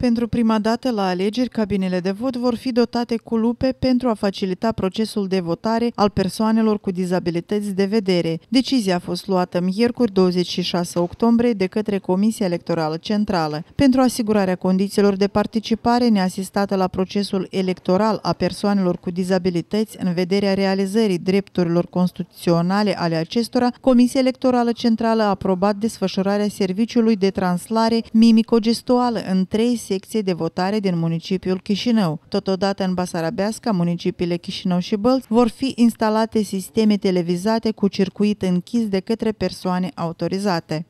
Pentru prima dată la alegeri, cabinele de vot vor fi dotate cu lupe pentru a facilita procesul de votare al persoanelor cu dizabilități de vedere. Decizia a fost luată miercuri 26 octombrie de către Comisia Electorală Centrală. Pentru asigurarea condițiilor de participare neasistată la procesul electoral a persoanelor cu dizabilități în vederea realizării drepturilor constituționale ale acestora, Comisia Electorală Centrală a aprobat desfășurarea serviciului de translare mimico-gestuală în trei secției de votare din municipiul Chișinău. Totodată în Basarabeasca, municipiile Chișinău și Bălți vor fi instalate sisteme televizate cu circuit închis de către persoane autorizate.